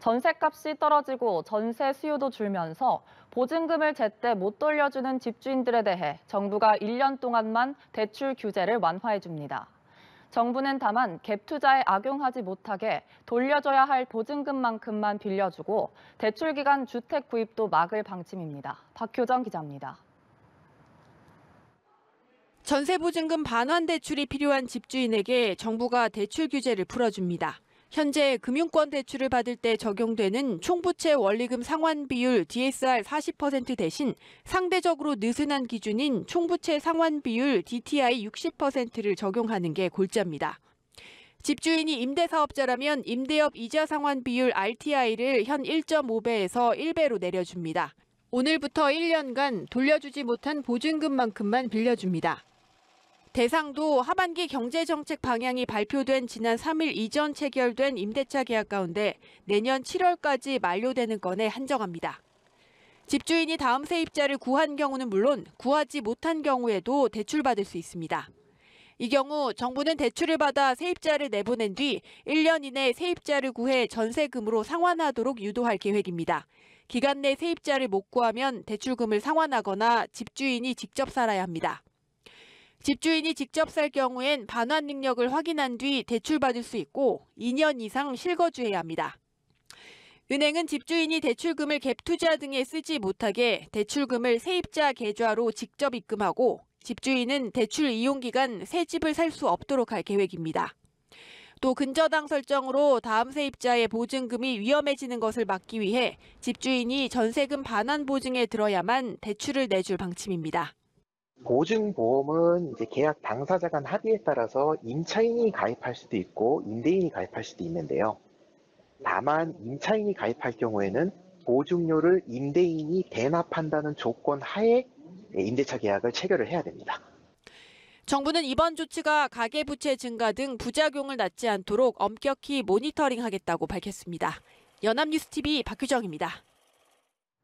전세값이 떨어지고 전세 수요도 줄면서 보증금을 제때 못 돌려주는 집주인들에 대해 정부가 1년 동안만 대출 규제를 완화해 줍니다. 정부는 다만 갭 투자에 악용하지 못하게 돌려줘야 할 보증금만큼만 빌려주고 대출 기간 주택 구입도 막을 방침입니다. 박효정 기자입니다. 전세 보증금 반환 대출이 필요한 집주인에게 정부가 대출 규제를 풀어줍니다. 현재 금융권 대출을 받을 때 적용되는 총부채 원리금 상환 비율 DSR 40% 대신 상대적으로 느슨한 기준인 총부채 상환 비율 DTI 60%를 적용하는 게 골자입니다. 집주인이 임대사업자라면 임대업 이자 상환 비율 RTI를 현 1.5배에서 1배로 내려줍니다. 오늘부터 1년간 돌려주지 못한 보증금만큼만 빌려줍니다. 대상도 하반기 경제정책 방향이 발표된 지난 3일 이전 체결된 임대차 계약 가운데 내년 7월까지 만료되는 건에 한정합니다. 집주인이 다음 세입자를 구한 경우는 물론 구하지 못한 경우에도 대출받을 수 있습니다. 이 경우 정부는 대출을 받아 세입자를 내보낸 뒤 1년 이내 세입자를 구해 전세금으로 상환하도록 유도할 계획입니다. 기간 내 세입자를 못 구하면 대출금을 상환하거나 집주인이 직접 살아야 합니다. 집주인이 직접 살 경우엔 반환 능력을 확인한 뒤 대출받을 수 있고 2년 이상 실거주해야 합니다. 은행은 집주인이 대출금을 갭 투자 등에 쓰지 못하게 대출금을 세입자 계좌로 직접 입금하고 집주인은 대출 이용 기간 새 집을 살 수 없도록 할 계획입니다. 또 근저당 설정으로 다음 세입자의 보증금이 위험해지는 것을 막기 위해 집주인이 전세금 반환 보증에 들어야만 대출을 내줄 방침입니다. 보증보험은 이제 계약 당사자 간 합의에 따라서 임차인이 가입할 수도 있고 임대인이 가입할 수도 있는데요. 다만 임차인이 가입할 경우에는 보증료를 임대인이 대납한다는 조건 하에 임대차 계약을 체결을 해야 됩니다. 정부는 이번 조치가 가계부채 증가 등 부작용을 낳지 않도록 엄격히 모니터링하겠다고 밝혔습니다. 연합뉴스TV 박규정입니다.